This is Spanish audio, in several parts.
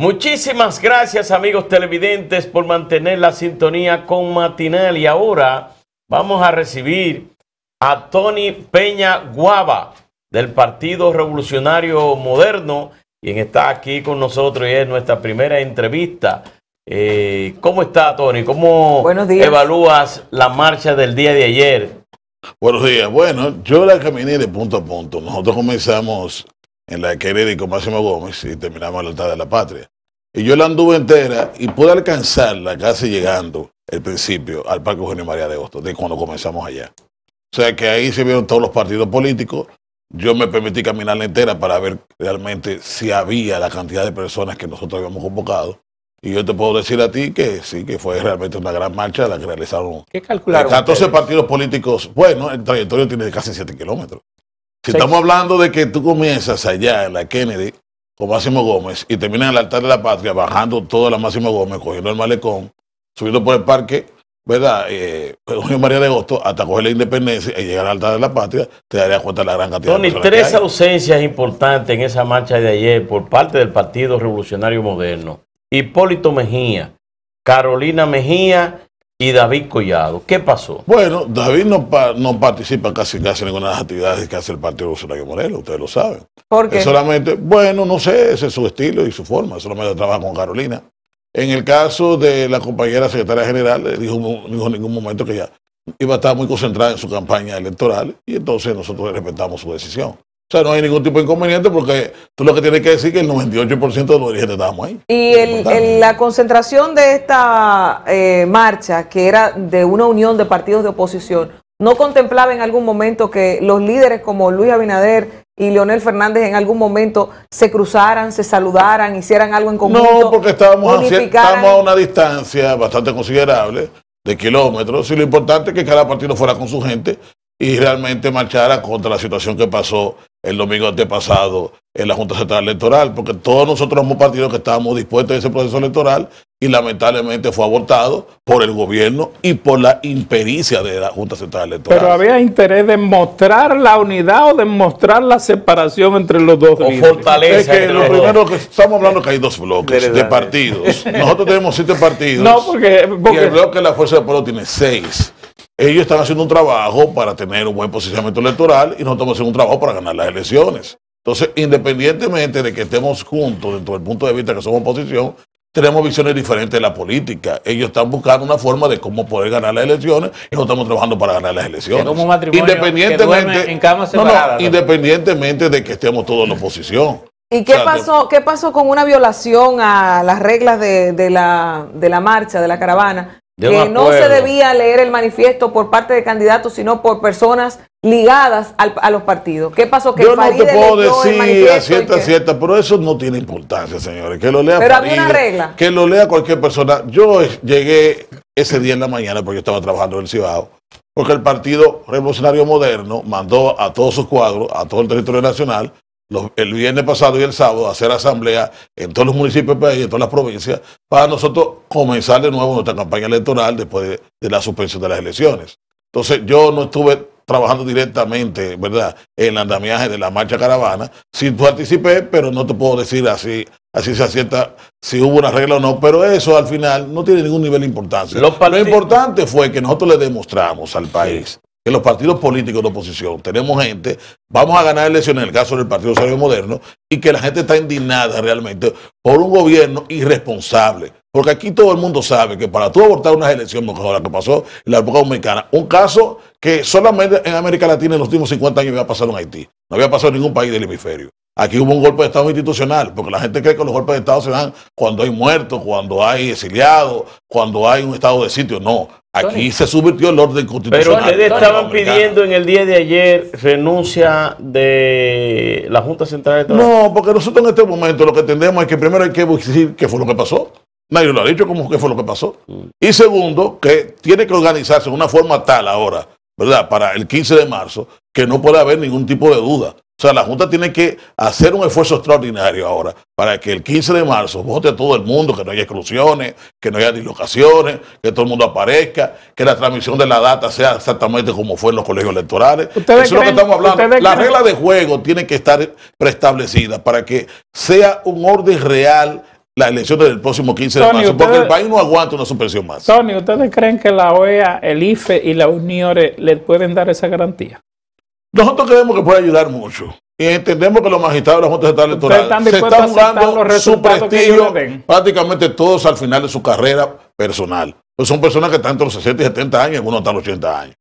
Muchísimas gracias amigos televidentes por mantener la sintonía con Matinal y ahora vamos a recibir a Tony Peña Guava del Partido Revolucionario Moderno, quien está aquí con nosotros y es nuestra primera entrevista. Eh, ¿Cómo está Tony? ¿Cómo evalúas la marcha del día de ayer? Buenos días. Bueno, yo la caminé de punto a punto. Nosotros comenzamos en la que era con Máximo Gómez y terminamos en la altar de la patria. Y yo la anduve entera y pude alcanzarla casi llegando el principio al Parque Eugenio María de Hostos, de cuando comenzamos allá. O sea que ahí se vieron todos los partidos políticos. Yo me permití caminarla entera para ver realmente si había la cantidad de personas que nosotros habíamos convocado. Y yo te puedo decir a ti que sí, que fue realmente una gran marcha la que realizaron. ¿Qué calcularon? 14 partidos políticos. Bueno, el trayectorio tiene casi 7 kilómetros. Si estamos hablando de que tú comienzas allá en la Kennedy con Máximo Gómez y terminas en el altar de la patria bajando toda la Máximo Gómez, cogiendo el malecón, subiendo por el parque, ¿verdad? Eh, María de Agosto, hasta coger la independencia y llegar al altar de la patria, te daría cuenta la gran cantidad de de tres ausencias importantes en esa marcha de ayer por parte del Partido Revolucionario Moderno. Hipólito Mejía, Carolina Mejía y David Collado. ¿Qué pasó? Bueno, David no, no participa casi casi en ninguna de las actividades que hace el Partido Revolucionario Morelos, ustedes lo saben. ¿Por qué? solamente, bueno, no sé, ese es su estilo y su forma, solamente trabaja con Carolina. En el caso de la compañera secretaria general, dijo, dijo en ningún momento que ya iba a estar muy concentrada en su campaña electoral y entonces nosotros respetamos su decisión. O sea, no hay ningún tipo de inconveniente porque tú lo que tienes que decir es que el 98% de los dirigentes estábamos ahí. Y el, la concentración de esta eh, marcha, que era de una unión de partidos de oposición, ¿no contemplaba en algún momento que los líderes como Luis Abinader y Leonel Fernández en algún momento se cruzaran, se saludaran, hicieran algo en común? No, porque estábamos estábamos a una distancia bastante considerable de kilómetros y lo importante es que cada partido fuera con su gente y realmente marchara contra la situación que pasó el domingo antepasado en la Junta Central Electoral, porque todos nosotros somos partidos que estábamos dispuestos a ese proceso electoral y lamentablemente fue abortado por el gobierno y por la impericia de la Junta Central Electoral. Pero había interés de mostrar la unidad o de mostrar la separación entre los dos. O fortalecer Es que lo primero que estamos hablando es que hay dos bloques de, partidos. Nosotros tenemos siete partidos. No, porque, Y el bloque de la Fuerza del Pueblo tiene seis ellos están haciendo un trabajo para tener un buen posicionamiento electoral y nosotros estamos haciendo un trabajo para ganar las elecciones. Entonces, independientemente de que estemos juntos dentro del punto de vista que somos oposición, tenemos visiones diferentes de la política. Ellos están buscando una forma de cómo poder ganar las elecciones y nosotros estamos trabajando para ganar las elecciones. independientemente, en independientemente de que estemos todos en oposición. ¿Y qué pasó, qué pasó con una violación a las reglas de la marcha, de la caravana? que no se debía leer el manifiesto por parte de candidatos, sino por personas ligadas a los partidos. ¿Qué pasó? Que yo no te puedo decir a cierta, pero eso no tiene importancia, señores. Que lo lea pero regla. Que lo lea cualquier persona. Yo llegué ese día en la mañana, porque yo estaba trabajando en el Cibao, porque el Partido Revolucionario Moderno mandó a todos sus cuadros, a todo el territorio nacional, el viernes pasado y el sábado hacer asamblea en todos los municipios del país, en todas las provincias, para nosotros comenzar de nuevo nuestra campaña electoral después de, la suspensión de las elecciones. Entonces yo no estuve trabajando directamente, ¿verdad?, en el andamiaje de la marcha caravana. Sí participé, pero no te puedo decir así, así se acierta si hubo una regla o no, pero eso al final no tiene ningún nivel de importancia. Lo importante fue que nosotros le demostramos al país que los partidos políticos de oposición tenemos gente, vamos a ganar elecciones en el caso del Partido Social Moderno, y que la gente está indignada realmente por un gobierno irresponsable. Porque aquí todo el mundo sabe que para tú abortar unas elecciones, como la que pasó en la época dominicana, un caso que solamente en América Latina en los últimos 50 años había pasado en Haití, no había pasado en ningún país del hemisferio. Aquí hubo un golpe de Estado institucional, porque la gente cree que los golpes de Estado se dan cuando hay muertos, cuando hay exiliados, cuando hay un estado de sitio. No, Aquí se subvirtió el orden constitucional. Pero ustedes estaban pidiendo en el día de ayer renuncia de la Junta Central de Trabajo. No, porque nosotros en este momento lo que entendemos es que primero hay que decir qué fue lo que pasó. Nadie lo ha dicho como qué fue lo que pasó. Mm. Y segundo, que tiene que organizarse de una forma tal ahora para el 15 de marzo, que no pueda haber ningún tipo de duda. O sea, la Junta tiene que hacer un esfuerzo extraordinario ahora para que el 15 de marzo vote a todo el mundo, que no haya exclusiones, que no haya dislocaciones, que todo el mundo aparezca, que la transmisión de la data sea exactamente como fue en los colegios electorales. Eso es lo que estamos hablando. La regla de juego tiene que estar preestablecida para que sea un orden real las elecciones del próximo 15 de marzo, porque el país no aguanta una suspensión más. Tony, ¿ustedes creen que la OEA, el IFE y la UNIORE le pueden dar esa garantía? Nosotros creemos que puede ayudar mucho. Y entendemos que los magistrados de la Junta Estado Electoral se están jugando su prestigio prácticamente todos al final de su carrera personal. Pues son personas que están entre los 60 y 70 años, algunos están los 80 años.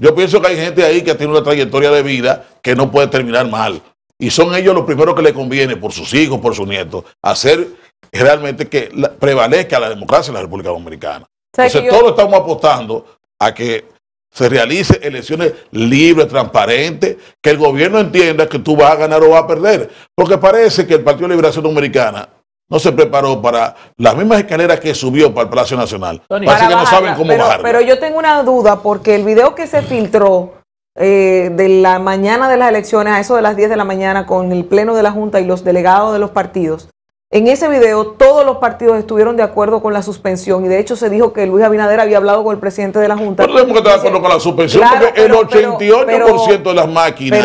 Yo pienso que hay gente ahí que tiene una trayectoria de vida que no puede terminar mal. Y son ellos los primeros que le conviene, por sus hijos, por sus nietos, hacer realmente que prevalezca la democracia en la República Dominicana. Entonces, todos estamos apostando a que se realicen elecciones libres, transparentes, que el gobierno entienda que tú vas a ganar o vas a perder. Porque parece que el Partido de Liberación Dominicana no se preparó para las mismas escaleras que subió para el Palacio Nacional. parece que no saben cómo bajar. Pero yo tengo una duda, porque el video que se filtró eh, de la mañana de las elecciones, a eso de las 10 de la mañana, con el Pleno de la Junta y los delegados de los partidos, en ese video todos los partidos estuvieron de acuerdo con la suspensión y de hecho se dijo que Luis Abinader había hablado con el presidente de la Junta. Pero tenemos que estar de acuerdo con la suspensión porque el 88% de las máquinas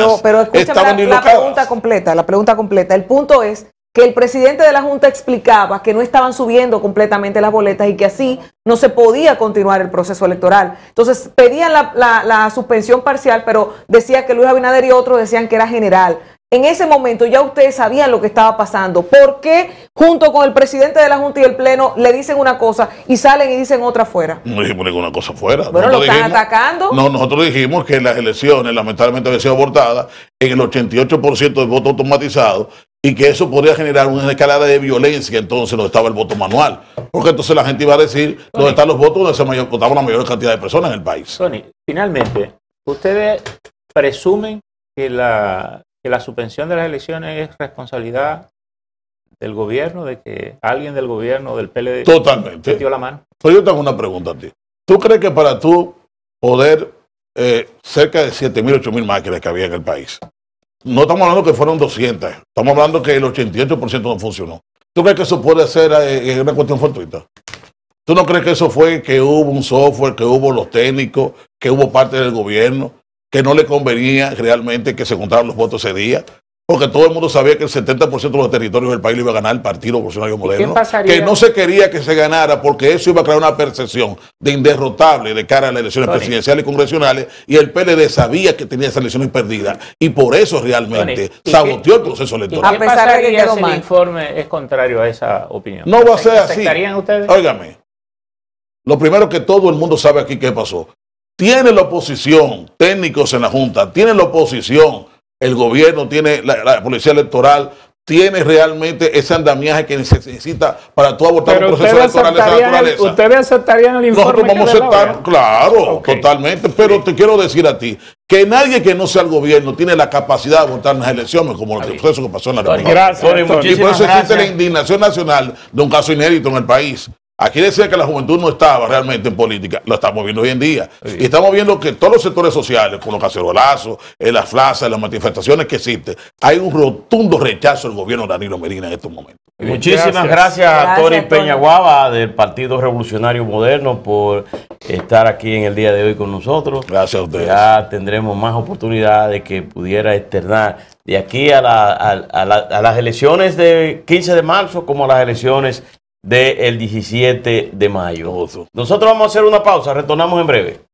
estaban la, la pregunta completa, la pregunta completa. El punto es que el presidente de la Junta explicaba que no estaban subiendo completamente las boletas y que así no se podía continuar el proceso electoral. Entonces pedían la, la suspensión parcial, pero decía que Luis Abinader y otros decían que era general. En ese momento ya ustedes sabían lo que estaba pasando. ¿Por qué junto con el presidente de la Junta y el Pleno le dicen una cosa y salen y dicen otra fuera? No dijimos ninguna cosa fuera. Bueno, lo están atacando. No, nosotros dijimos que las elecciones lamentablemente habían sido abortadas en el 88% del voto automatizado y que eso podría generar una escalada de violencia entonces donde estaba el voto manual. Porque entonces la gente iba a decir dónde están los votos donde se mayor, la mayor cantidad de personas en el país. Tony, finalmente, ustedes presumen que la la suspensión de las elecciones es responsabilidad del gobierno, de que alguien del gobierno del PLD Totalmente. la mano. Pero pues yo tengo una pregunta a ti. ¿Tú crees que para tú poder eh, cerca de 7.000, mil máquinas que había en el país, no estamos hablando que fueron 200, estamos hablando que el 88% no funcionó. ¿Tú crees que eso puede ser eh, eh, una cuestión fortuita? ¿Tú no crees que eso fue que hubo un software, que hubo los técnicos, que hubo parte del gobierno? que no le convenía realmente que se contaran los votos ese día, porque todo el mundo sabía que el 70% de los territorios del país iba a ganar el Partido Revolucionario Moderno, que no se quería que se ganara porque eso iba a crear una percepción de inderrotable de cara a las elecciones presidenciales y congresionales, y el PLD sabía que tenía esas elecciones perdidas, y por eso realmente saboteó el proceso electoral. a pesar de que si el informe es contrario a esa opinión. No va a ser así. ustedes? Óigame, lo primero que todo el mundo sabe aquí ¿Qué pasó, tiene la oposición, técnicos en la Junta, tiene la oposición, el gobierno, tiene la, policía electoral, tiene realmente ese andamiaje que necesita para tú abortar un proceso electoral de esa naturaleza. ¿Ustedes aceptarían el informe? Nosotros vamos a aceptar, claro, totalmente, pero te quiero decir a ti que nadie que no sea el gobierno tiene la capacidad de votar en las elecciones como el proceso que pasó en la República. Gracias. y por eso existe la indignación nacional de un caso inédito en el país. Aquí decía que la juventud no estaba realmente en política, lo estamos viendo hoy en día. Y estamos viendo que todos los sectores sociales, con los cacerolazos, en las plazas, en las manifestaciones que existen, hay un rotundo rechazo del gobierno de Danilo Medina en estos momentos. Muchísimas gracias, a Tori Peña Peñaguaba del Partido Revolucionario Moderno por estar aquí en el día de hoy con nosotros. Gracias a ustedes. Ya tendremos más oportunidades que pudiera externar de aquí a, a las elecciones de 15 de marzo como a las elecciones del 17 de mayo. Nosotros vamos a hacer una pausa, retornamos en breve.